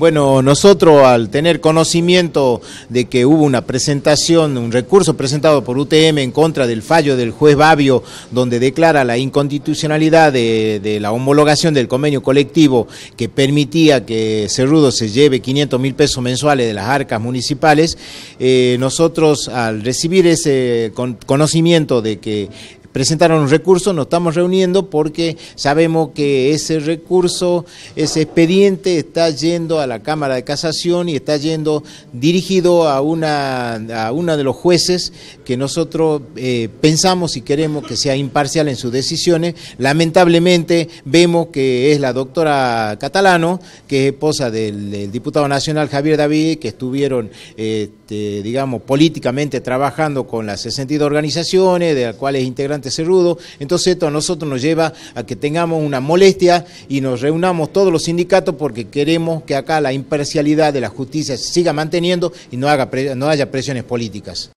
Bueno, nosotros al tener conocimiento de que hubo una presentación, un recurso presentado por UTM en contra del fallo del juez Babio, donde declara la inconstitucionalidad de, la homologación del convenio colectivo que permitía que Cerrudo se lleve 500 mil pesos mensuales de las arcas municipales, eh, nosotros al recibir ese conocimiento de que presentaron un recurso, nos estamos reuniendo porque sabemos que ese recurso, ese expediente está yendo a la Cámara de Casación y está yendo dirigido a una, una de los jueces que nosotros eh, pensamos y queremos que sea imparcial en sus decisiones. Lamentablemente vemos que es la doctora Catalano, que es esposa del, diputado nacional Javier David, que estuvieron, este, digamos, políticamente trabajando con las 62 organizaciones, de las cuales integran cerrudo. Entonces esto a nosotros nos lleva a que tengamos una molestia y nos reunamos todos los sindicatos porque queremos que acá la imparcialidad de la justicia se siga manteniendo y no, haga, no haya presiones políticas.